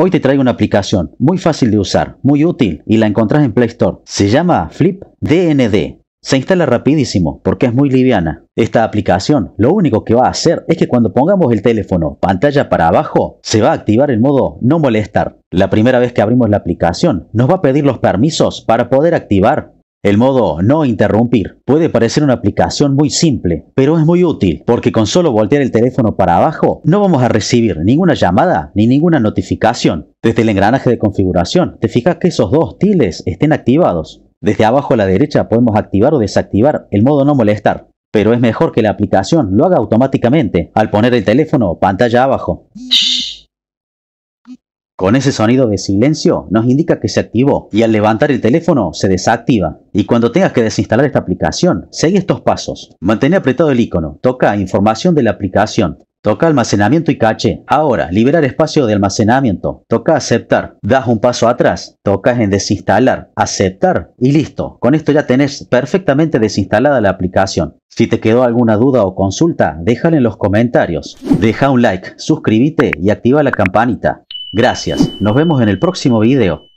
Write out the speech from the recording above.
Hoy te traigo una aplicación muy fácil de usar, muy útil y la encontrás en Play Store. Se llama Flip DND. Se instala rapidísimo porque es muy liviana. Esta aplicación lo único que va a hacer es que cuando pongamos el teléfono pantalla para abajo, se va a activar el modo no molestar. La primera vez que abrimos la aplicación nos va a pedir los permisos para poder activar el modo no interrumpir puede parecer una aplicación muy simple, pero es muy útil porque con solo voltear el teléfono para abajo no vamos a recibir ninguna llamada ni ninguna notificación. Desde el engranaje de configuración, te fijas que esos dos tiles estén activados. Desde abajo a la derecha podemos activar o desactivar el modo no molestar, pero es mejor que la aplicación lo haga automáticamente al poner el teléfono pantalla abajo. Con ese sonido de silencio nos indica que se activó y al levantar el teléfono se desactiva. Y cuando tengas que desinstalar esta aplicación, sigue estos pasos. Mantén apretado el icono, toca información de la aplicación, Toca almacenamiento y caché. Ahora, liberar espacio de almacenamiento. Toca aceptar. Das un paso atrás. Tocas en desinstalar. Aceptar. Y listo. Con esto ya tenés perfectamente desinstalada la aplicación. Si te quedó alguna duda o consulta, déjala en los comentarios. Deja un like, suscríbete y activa la campanita. Gracias, nos vemos en el próximo video.